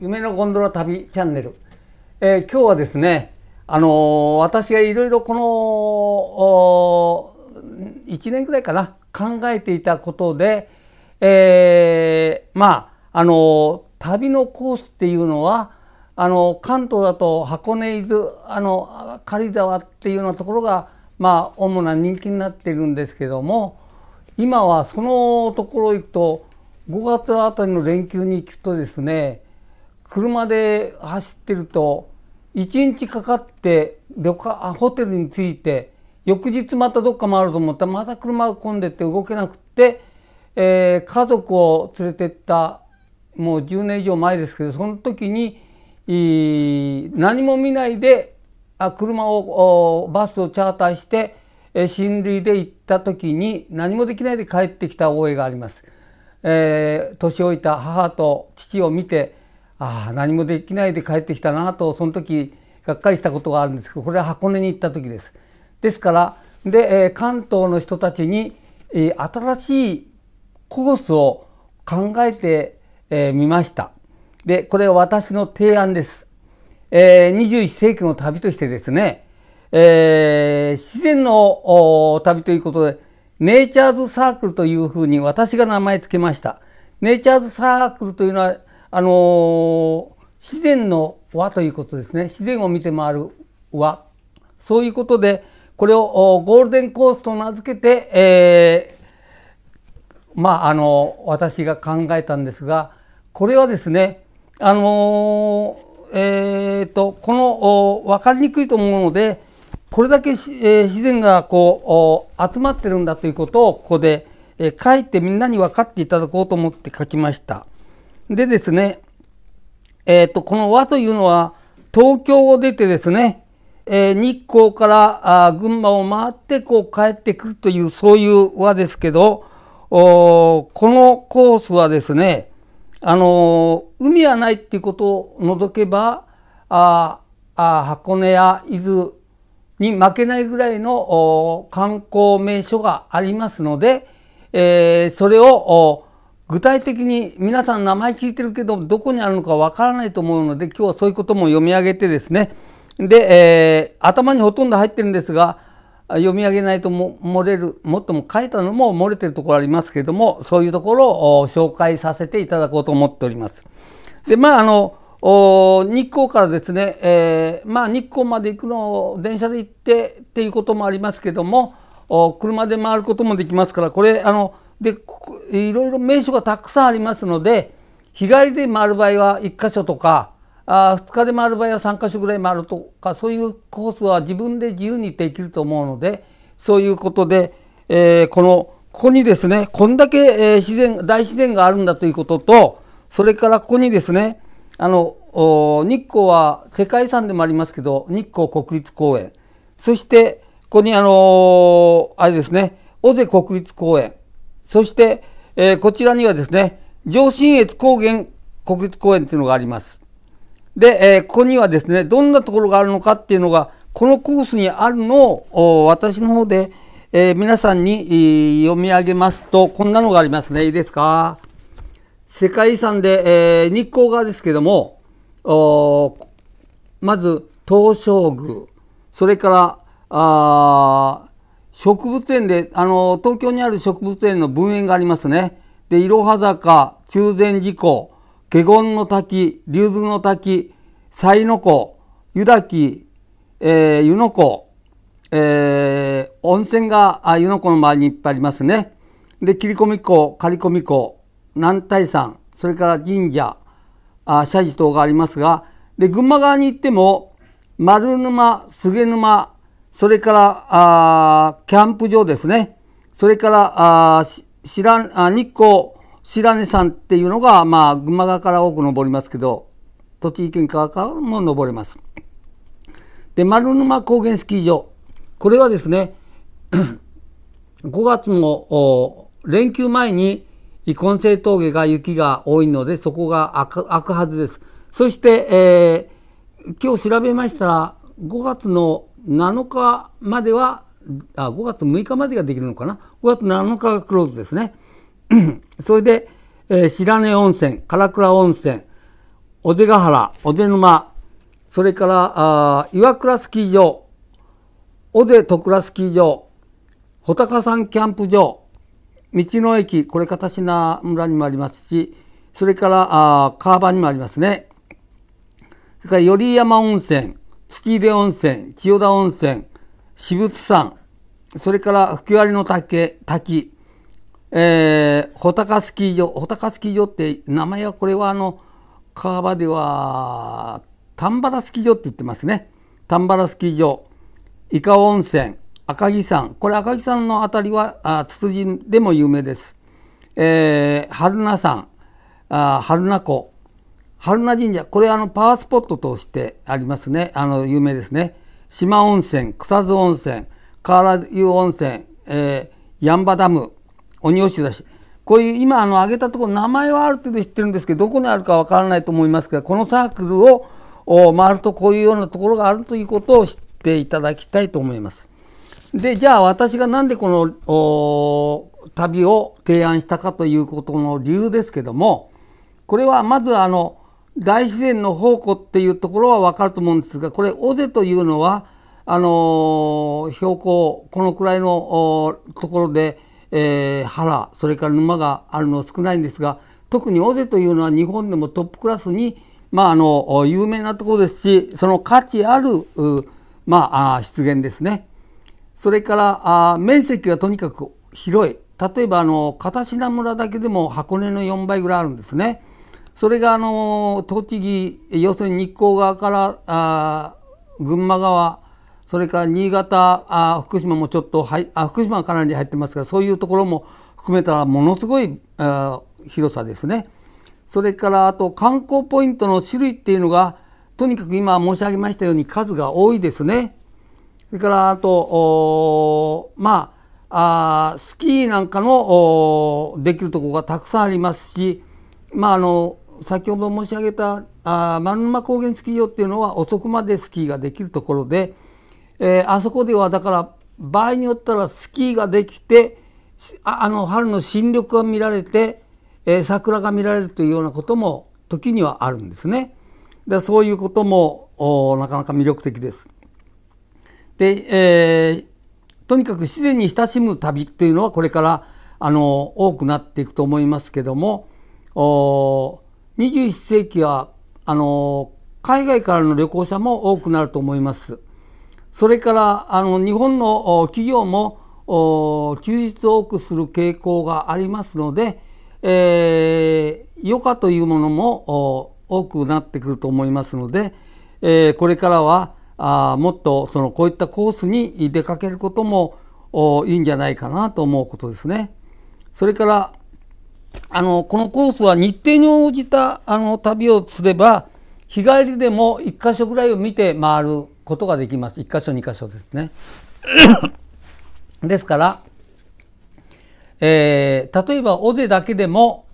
夢のゴンドラ旅チャンネル、えー、今日はですね、あのー、私がいろいろこの1年くらいかな考えていたことで、えー、まああのー、旅のコースっていうのはあの関東だと箱根伊豆あの軽沢っていうようなところが、まあ、主な人気になってるんですけども今はそのところ行くと5月あたりの連休に行くとですね車で走ってると1日かかって旅館ホテルに着いて翌日またどっか回ると思ったらまた車が混んでって動けなくって、えー、家族を連れてったもう10年以上前ですけどその時に、何も見ないであ車をバスをチャーターして親類で行った時に何もできないで帰ってきた覚えがあります。えー、年老いた母と父を見てああ何もできないで帰ってきたなとその時がっかりしたことがあるんですけどこれは箱根に行った時です。ですからで、えー、関東の人たちに、えー、新しいコースを考えてみ、えー、ました。でこれは私の提案です。えー、21世紀の旅としてですねえー、自然の旅ということで、ネイチャーズサークルというふうに私が名前つけました。ネイチャーズサークルというのは、あのー、自然の輪ということですね。自然を見て回る輪。そういうことで、これをゴールデンコースと名付けて、えー、まあ、あの、私が考えたんですが、これはですね、あのー、えっ、ー、と、この、分かりにくいと思うので、これだけ、えー、自然がこう集まってるんだということをここで、えー、書いてみんなに分かっていただこうと思って書きました。でですね、えーと、とこの和というのは東京を出てですね、えー、日光からあ群馬を回ってこう帰ってくるというそういう和ですけどおこのコースはですね、あのー、海はないっていうことを除けばああ箱根や伊豆に負けないぐらいの観光名所がありますので、えー、それを具体的に皆さん名前聞いてるけどどこにあるのかわからないと思うので今日はそういうことも読み上げてですねで、えー、頭にほとんど入ってるんですが読み上げないとも漏れるもっとも書いたのも漏れてるところありますけどもそういうところを紹介させていただこうと思っております。でまああのお日光からですね、えー、まあ、日光まで行くのを電車で行ってっていうこともありますけどもお車で回ることもできますからこれあのでいろいろ名所がたくさんありますので日帰りで回る場合は1箇所とかあ2日で回る場合は3箇所ぐらい回るとかそういうコースは自分で自由にできると思うのでそういうことで、えー、このここにですねこんだけ、え自然大自然があるんだということとそれからここにですねあの日光は世界遺産でもありますけど日光国立公園そしてここにあのあれですね尾瀬国立公園そして、えー、こちらにはですね上信越高原国立公園というのがありますで、えー、ここにはですねどんなところがあるのかっていうのがこのコースにあるのを私の方で、えー、皆さんに、読み上げますとこんなのがありますねいいですか世界遺産で、えー、日光側ですけども、まず東照宮、それからあ植物園であの、東京にある植物園の分園がありますね。で、いろは坂、中禅寺湖、華厳の滝、竜頭の滝、西の湖、湯滝、えー、湯の湖、えー、温泉が湯の湖の周りにいっぱいありますね。で、切り込み湖、刈り込み湖、男体山それから神社あ社寺等がありますがで群馬側に行っても丸沼菅沼それからあキャンプ場ですねそれからあしらあ日光白根山っていうのが、まあ、群馬側から多く登りますけど栃木県側からも登れます。で丸沼高原スキー場これはですね5 月の連休前に根性峠が雪が多いのでそこが開くはずですそして、えー、今日調べましたら5月の7日まではあ5月6日までができるのかな5月7日がクローズですね それで、えー、白根温泉唐倉温泉小瀬ヶ原小瀬沼それからあ岩倉スキー場小瀬戸倉スキー場穂高山キャンプ場道の駅これ片品村にもありますしそれからあ川場にもありますねそれから頼山温泉土入温泉千代田温泉私物山それから吹割の滝滝えー、穂高スキー場穂高スキー場って名前はこれはあの川場では丹原スキー場って言ってますね丹原スキー場伊香温泉赤城山これ赤城山の辺りはあツツジでも有名です、えー、春名山あ春名湖春名神社これあのパワースポットとしてありますねあの有名ですね四万温泉草津温泉河原湯温泉、えー、ヤダム鬼しだしこういう今あの挙げたところ名前はある程度知ってるんですけどどこにあるかわからないと思いますがこのサークルを回るとこういうようなところがあるということを知っていただきたいと思います。でじゃあ私が何でこの旅を提案したかということの理由ですけどもこれはまずあの大自然の宝庫っていうところは分かると思うんですがこれ尾瀬というのはあの標高このくらいのところで、えー、原それから沼があるの少ないんですが特に尾瀬というのは日本でもトップクラスに、まあ、あの有名なところですしその価値あるまあ、出現ですね。それからあ面積がとにかく広い例えばあの片品村だけでも箱根の4倍ぐらいあるんですね。それがあの栃木要するに日光側からあ群馬側それから新潟あ福島もちょっとはいあ福島はかなり入ってますがそういうところも含めたらものすごいあ広さですね。それからあと観光ポイントの種類っていうのがとにかく今申し上げましたように数が多いですね。それからあとまあスキーなんかのできるところがたくさんありますし、まあ、あの先ほど申し上げたあ丸沼高原スキー場っていうのは遅くまでスキーができるところで、えー、あそこではだから場合によったらスキーができてあの春の新緑が見られて、えー、桜が見られるというようなことも時にはあるんですね。でそういうこともなかなか魅力的です。で、えー、とにかく自然に親しむ旅というのはこれからあの多くなっていくと思いますけどもお21世紀はあの海外からの旅行者も多くなると思います。それからあの日本の企業も休日を多くする傾向がありますので、えー、余暇というものも多くなってくると思いますので、えー、これからはあもっとそのこういったコースに出かけることもいいんじゃないかなと思うことですね。それからあのこのコースは日程に応じたあの旅をすれば日帰りでも1箇所ぐらいを見て回ることができます1箇所2箇所ですね。ですから、えー、例えば尾瀬だけでも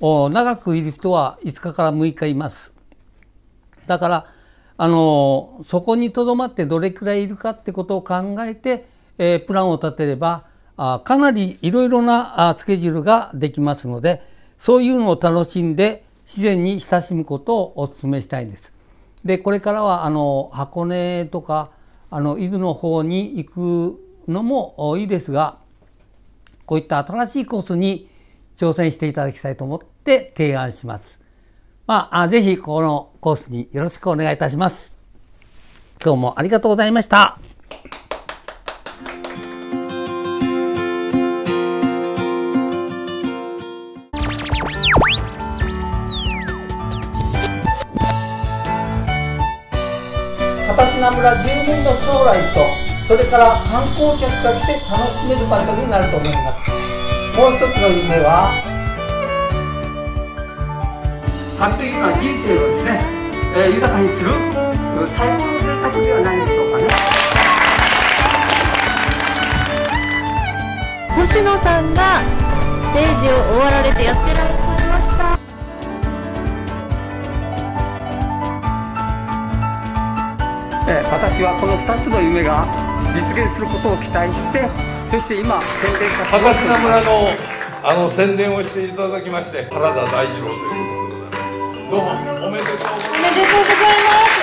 長くいる人は5日から6日います。だからあのそこにとどまってどれくらいいるかってことを考えて、えー、プランを立てればあかなりいろいろなスケジュールができますのでそういうのを楽しんで自然に親しむことをお勧めしたいんです。でこれからはあの箱根とかあの伊豆の方に行くのもいいですがこういった新しいコースに挑戦していただきたいと思って提案します。まあ、ぜひこのコースによろしくお願いいたします。今日もありがとうございました。片品村住民の将来とそれから観光客が来て楽しめる場所になると思いますもう一つの夢は完璧な人生をですね、えー、豊かにする最高の選択ではないでしょうかね星野さんがステージを終わられてやってらっしゃいました私はこの2つの夢が実現することを期待してそして今宣伝させていただきます博多村のあの宣伝をしていただきまして原田大二郎というどうもおめでとうございます。